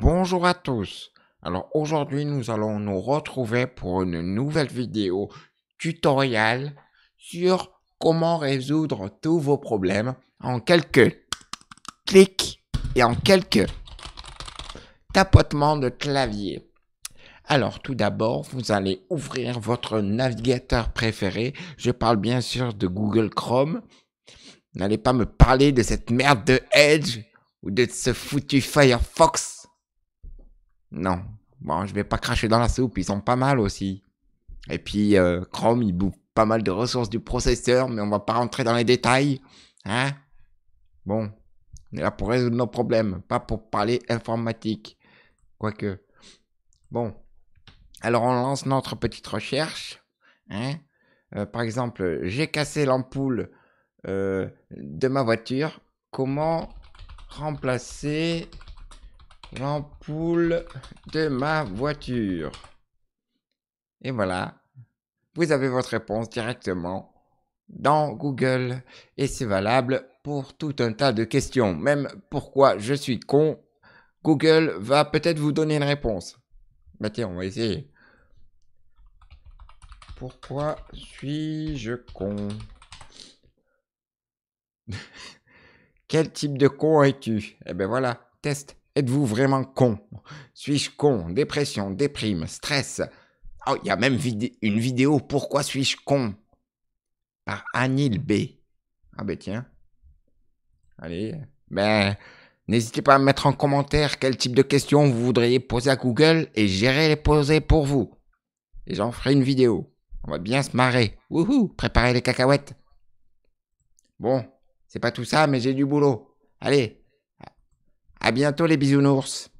Bonjour à tous. Alors aujourd'hui, nous allons nous retrouver pour une nouvelle vidéo tutoriel sur comment résoudre tous vos problèmes en quelques clics et en quelques tapotements de clavier. Alors tout d'abord, vous allez ouvrir votre navigateur préféré. Je parle bien sûr de Google Chrome. N'allez pas me parler de cette merde de Edge ou de ce foutu Firefox non. Bon, je vais pas cracher dans la soupe, ils sont pas mal aussi. Et puis, euh, Chrome, il bouffe pas mal de ressources du processeur, mais on va pas rentrer dans les détails. Hein Bon, on est là pour résoudre nos problèmes, pas pour parler informatique. Quoique. Bon. Alors, on lance notre petite recherche. Hein euh, par exemple, j'ai cassé l'ampoule euh, de ma voiture. Comment remplacer l'ampoule de ma voiture. Et voilà, vous avez votre réponse directement dans Google et c'est valable pour tout un tas de questions. Même pourquoi je suis con, Google va peut-être vous donner une réponse. Bah tiens, on va essayer. Pourquoi suis-je con Quel type de con es-tu Eh ben voilà, test. Êtes-vous vraiment con Suis-je con Dépression, déprime, stress. Oh, il y a même une vidéo Pourquoi suis-je con Par Anil B. Ah ben tiens. Allez. Ben, n'hésitez pas à mettre en commentaire quel type de questions vous voudriez poser à Google et j'irai les poser pour vous. Et j'en ferai une vidéo. On va bien se marrer. Wouhou, préparez les cacahuètes. Bon, c'est pas tout ça, mais j'ai du boulot. Allez, à bientôt les bisounours.